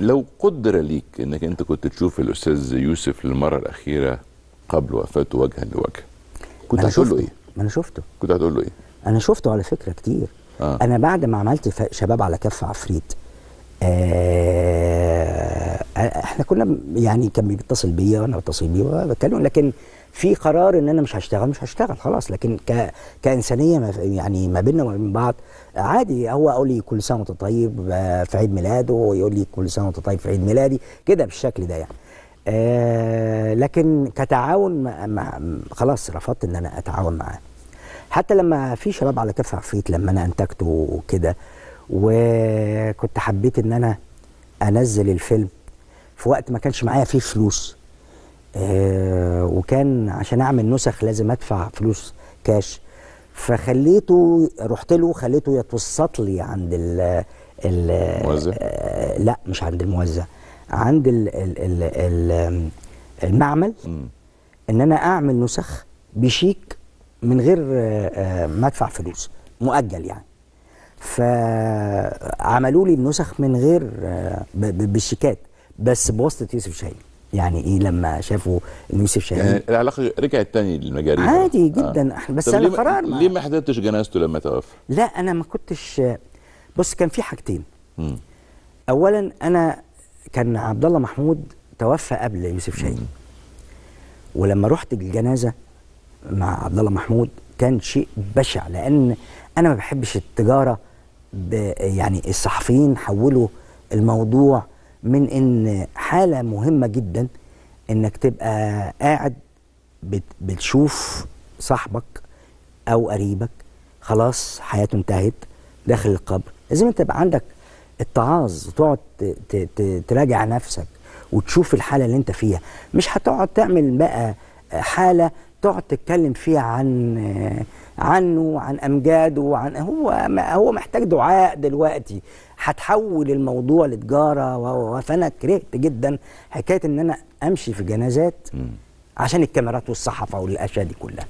لو قدر ليك انك انت كنت تشوف الاستاذ يوسف للمره الاخيره قبل وفاته وجها لوجه كنت هتقول له ايه؟ انا شفته كنت هتقول له ايه؟ انا شفته على فكره كتير آه. انا بعد ما عملت شباب على كف عفريت آه احنا كنا يعني كان بيتصل بيا وانا بتصل بيه وبتكلم لكن في قرار ان انا مش هشتغل مش هشتغل خلاص لكن ك... كانسانيه ما يعني ما بيننا وما بين بعض عادي هو اقول لي كل سنه وانت طيب آه، في عيد ميلاده ويقول لي كل سنه وانت طيب في عيد ميلادي كده بالشكل ده يعني آه لكن كتعاون ما ما خلاص رفضت ان انا اتعاون معاه حتى لما في شباب على كف عفريت لما انا انتجته وكده وكنت حبيت ان انا انزل الفيلم في وقت ما كانش معايا فيه فلوس آه وكان عشان اعمل نسخ لازم ادفع فلوس كاش فخليته رحت له خليته يتوسط لي عند ال الموزع آه لا مش عند الموزع عند الـ الـ الـ الـ المعمل م. ان انا اعمل نسخ بشيك من غير آه،, آه ما ادفع فلوس مؤجل يعني فعملوا لي النسخ من غير آه بالشيكات بس بواسطه يوسف شاهين يعني ايه لما شافوا ان يوسف شاهين يعني العلاقه رجعت تاني للمجاري عادي آه. جدا آه. بس انا قرار ليه ما حضرتش جنازته لما توفى؟ لا انا ما كنتش بص كان في حاجتين م. اولا انا كان عبد الله محمود توفى قبل يوسف شاهين ولما رحت الجنازه مع عبد الله محمود كان شيء بشع لان انا ما بحبش التجاره يعني الصحفيين حولوا الموضوع من ان حاله مهمه جدا انك تبقى قاعد بتشوف صاحبك او قريبك خلاص حياته انتهت داخل القبر لازم انت يبقى عندك التعاظ وتقعد تراجع نفسك وتشوف الحاله اللي انت فيها مش هتقعد تعمل بقى حاله تقعد تتكلم فيها عن عنه وعن امجاده وعن هو هو محتاج دعاء دلوقتي هتحول الموضوع لتجاره و و... فانا كرهت جدا حكايه ان انا امشي في جنازات عشان الكاميرات والصحافه والاشياء دي كلها